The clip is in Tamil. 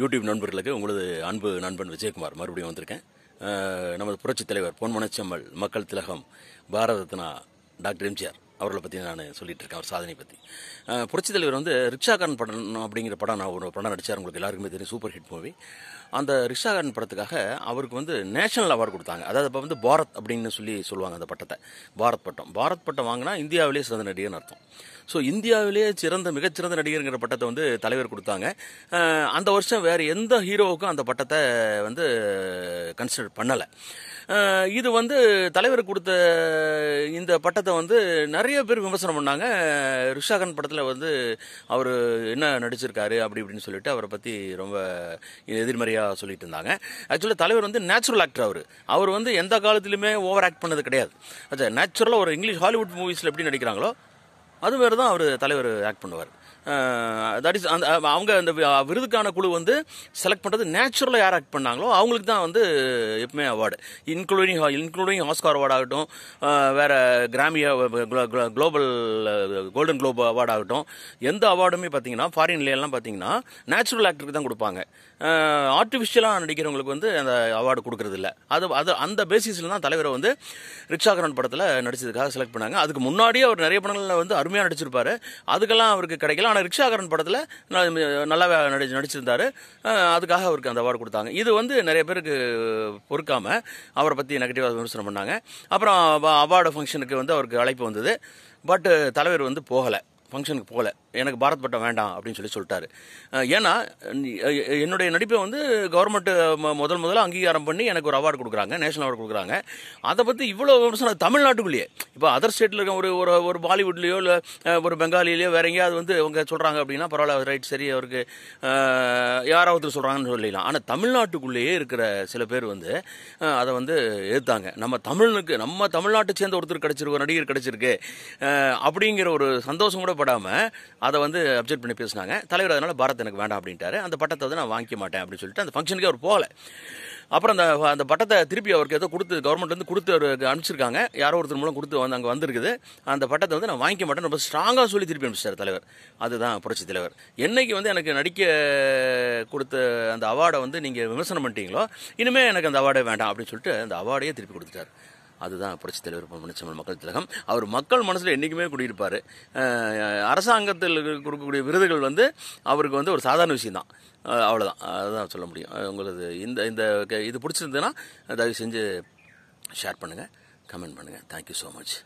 யூடியூப் நண்பர்களுக்கு உங்களது அன்பு நண்பன் விஜயகுமார் மறுபடியும் வந்திருக்கேன் நமது புரட்சித் தலைவர் பொன்மனச்செம்மல் மக்கள் திலகம் பாரத ரத்னா டாக்டர் எம்ஜிஆர் அவர்களை பற்றி நான் சொல்லிகிட்டு இருக்கேன் அவர் சாதனை பற்றி புரட்சி தலைவர் வந்து ரிக்ஷாகாரன் படம் அப்படிங்கிற படம் நான் ஒரு படம் நடித்தார் உங்களுக்கு எல்லாருக்குமே தெரியும் சூப்பர் ஹிட் மூவி அந்த ரிக்ஷாகாரன் படத்துக்காக அவருக்கு வந்து நேஷனல் அவார்டு கொடுத்தாங்க அதாவது இப்போ வந்து பாரத் அப்படின்னு சொல்லி சொல்லுவாங்க அந்த பட்டத்தை பாரத் பட்டம் பாரத் பட்டம் வாங்கினா இந்தியாவிலேயே சிறந்த நடிகர்னு அர்த்தம் ஸோ இந்தியாவிலேயே சிறந்த மிகச்சிறந்த நடிகருங்கிற பட்டத்தை வந்து தலைவர் கொடுத்தாங்க அந்த வருஷம் வேறு எந்த ஹீரோவுக்கும் அந்த பட்டத்தை வந்து கன்சிடர் பண்ணலை இது வந்து தலைவர் கொடுத்த இந்த பட்டத்தை வந்து நிறைய பேர் விமர்சனம் பண்ணாங்க ரிஷாகன் படத்தில் வந்து அவர் என்ன நடிச்சிருக்காரு அப்படி இப்படின்னு சொல்லிட்டு அவரை பற்றி ரொம்ப எதிர்மறையாக சொல்லிட்டு இருந்தாங்க ஆக்சுவலாக தலைவர் வந்து நேச்சுரல் ஆக்டர் அவர் அவர் வந்து எந்த காலத்திலுமே ஓவர் ஆக்ட் பண்ணது கிடையாது அச்சா நேச்சுரலாக ஒரு இங்கிலீஷ் ஹாலிவுட் மூவிஸில் எப்படி நடிக்கிறாங்களோ அது வேறு தான் அவர் தலைவர் ஆக்ட் பண்ணுவார் தட் இஸ் அந்த அவங்க அந்த விருதுக்கான குழு வந்து செலக்ட் பண்ணுறது நேச்சுரலாக யார் ஆக்ட் பண்ணாங்களோ அவங்களுக்கு தான் வந்து எப்பவுமே award including including Oscar award ஆகட்டும் வேறு கிராமியா குளோபல் கோல்டன் குளோப் அவார்டு ஆகட்டும் எந்த அவார்டுமே பார்த்தீங்கன்னா ஃபாரின்லாம் பார்த்தீங்கன்னா நேச்சுரல் ஆக்டருக்கு தான் கொடுப்பாங்க ஆர்டிஃபிஷியலாக நடிக்கிறவங்களுக்கு வந்து அந்த அவார்டு கொடுக்கறதில்ல இல்லை அது அது அந்த பேசிஸில் தான் தலைவரை வந்து ரிச்சாகரன் படத்தில் நடிச்சதுக்காக செலக்ட் பண்ணாங்க அதுக்கு முன்னாடியே அவர் நிறைய படங்களில் வந்து அருமையாக நடிச்சிருப்பார் அதுக்கெல்லாம் அவருக்கு கிடைக்கல ஆனால் ரிக்ஷாகரன் படத்தில் நல்லா நடி நடிச்சிருந்தார் அதுக்காக அவருக்கு அந்த அவார்டு கொடுத்தாங்க இது வந்து நிறைய பேருக்கு பொறுக்காமல் அவரை பற்றி நெகட்டிவாக விமர்சனம் பண்ணாங்க அப்புறம் அவார்டு ஃபங்க்ஷனுக்கு வந்து அவருக்கு அழைப்பு வந்தது பட்டு தலைவர் வந்து போகலை ஃபங்க்ஷனுக்கு போகல எனக்கு பாரத் பட்டம் வேண்டாம் அப்படின்னு சொல்லி சொல்லிட்டாரு ஏன்னா என்னுடைய நடிப்பை வந்து கவர்மெண்ட் முதல் முதல்ல அங்கீகாரம் பண்ணி எனக்கு ஒரு அவார்டு கொடுக்குறாங்க நேஷனல் அவார்டு கொடுக்குறாங்க அதை பற்றி இவ்வளோ விமர்சனம் தமிழ்நாட்டுக்குள்ளேயே இப்போ அதர் ஸ்டேட்டில் இருக்க ஒரு ஒரு ஒரு பாலிவுட்லேயோ இல்லை ஒரு பெங்காலிலேயோ வேற எங்கேயாவது வந்து அவங்க சொல்கிறாங்க அப்படின்னா பரவாயில்ல ரைட் சரி அவருக்கு யாராவது சொல்கிறாங்கன்னு சொல்லிடலாம் ஆனால் தமிழ்நாட்டுக்குள்ளேயே இருக்கிற சில பேர் வந்து அதை வந்து ஏற்றாங்க நம்ம தமிழுக்கு நம்ம தமிழ்நாட்டை சேர்ந்த ஒருத்தர் கிடச்சிருக்கோம் நடிகர் கிடச்சிருக்கு அப்படிங்கிற ஒரு சந்தோஷம் கூட சம்மந்தப்படாமல் அதை வந்து அப்செக்ட் பண்ணி பேசினாங்க தலைவர் அதனால் பாரத் எனக்கு வேண்டாம் அப்படின்ட்டாரு அந்த பட்டத்தை வந்து நான் வாங்கிக்க மாட்டேன் அப்படின்னு சொல்லிட்டு அந்த ஃபங்க்ஷனுக்கு அவர் போகலை அப்புறம் அந்த அந்த பட்டத்தை திருப்பி அவருக்கு ஏதோ கொடுத்து கவர்மெண்ட்லேருந்து கொடுத்து அவருக்கு அனுப்பிச்சிருக்காங்க யாரோ ஒருத்தர் மூலம் கொடுத்து வந்து அங்கே வந்திருக்குது அந்த பட்டத்தை வந்து நான் வாங்கிக்க மாட்டேன் ரொம்ப ஸ்ட்ராங்காக சொல்லி திருப்பி அனுப்பிச்சிட்டார் தலைவர் அதுதான் புரட்சி தலைவர் என்னைக்கு வந்து எனக்கு நடிக்க கொடுத்த அந்த அவார்டை வந்து நீங்கள் விமர்சனம் பண்ணிட்டீங்களோ இனிமேல் எனக்கு அந்த அவார்டே வேண்டாம் அப்படின்னு சொல்லிட்டு அந்த அவார்டையே திருப்பி கொடுத்துட்டார் அதுதான் புரட்சித் தலைவர் முனிச்சமல் மக்கள் திலகம் அவர் மக்கள் மனசில் என்றைக்குமே குடியிருப்பார் அரசாங்கத்தில் கொடுக்கக்கூடிய விருதுகள் வந்து அவருக்கு வந்து ஒரு சாதாரண தான் அவ்வளோதான் அதுதான் சொல்ல முடியும் உங்களுக்கு இந்த இந்த இது பிடிச்சிருந்ததுன்னா தயவு செஞ்சு ஷேர் பண்ணுங்கள் கமெண்ட் பண்ணுங்கள் தேங்க்யூ ஸோ மச்